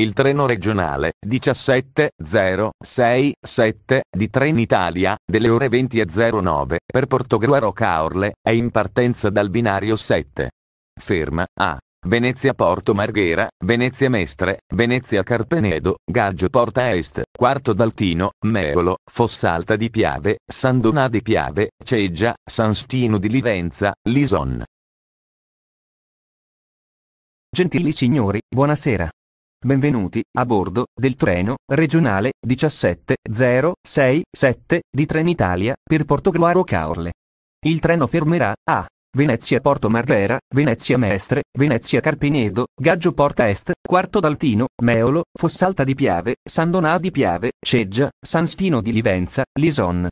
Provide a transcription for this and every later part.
Il treno regionale 170667 di Trenitalia, delle ore 20.09 per Portogruaro Caorle, è in partenza dal binario 7. Ferma a Venezia Porto Marghera, Venezia Mestre, Venezia Carpenedo, Gaggio Porta Est, Quarto d'Altino, Meolo, Fossalta di Piave, San Donà di Piave, Ceggia, San Stino di Livenza, Lison. Gentili signori, buonasera. Benvenuti a bordo del treno regionale 17067 di Trenitalia per Portogruaro Caorle. Il treno fermerà a Venezia Porto Marghera, Venezia Mestre, Venezia Carpinedo, Gaggio Porta Est, Quarto d'Altino, Meolo, Fossalta di Piave, San Donà di Piave, Ceggia, San Stino di Livenza, Lison.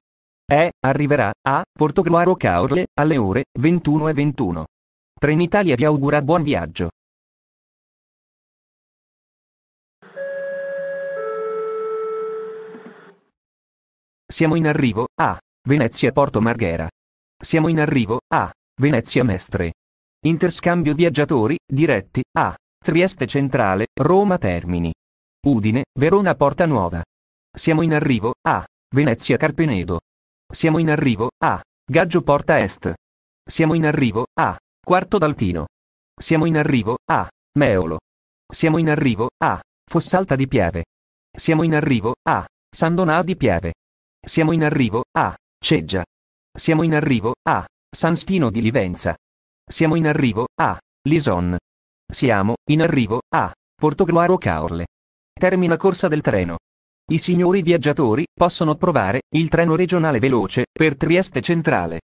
E arriverà a Portogruaro Caorle alle ore 21.21. 21. Trenitalia vi augura buon viaggio. Siamo in arrivo a Venezia Porto Marghera. Siamo in arrivo a Venezia Mestre. Interscambio viaggiatori diretti a Trieste Centrale, Roma Termini. Udine, Verona Porta Nuova. Siamo in arrivo a Venezia Carpenedo. Siamo in arrivo a Gaggio Porta Est. Siamo in arrivo a Quarto d'Altino. Siamo in arrivo a Meolo. Siamo in arrivo a Fossalta di Pieve. Siamo in arrivo a San Donà di Pieve. Siamo in arrivo a Ceggia. Siamo in arrivo a Sanstino di Livenza. Siamo in arrivo a Lison. Siamo in arrivo a Portogluaro Caorle. Termina corsa del treno. I signori viaggiatori possono provare il treno regionale veloce per Trieste Centrale.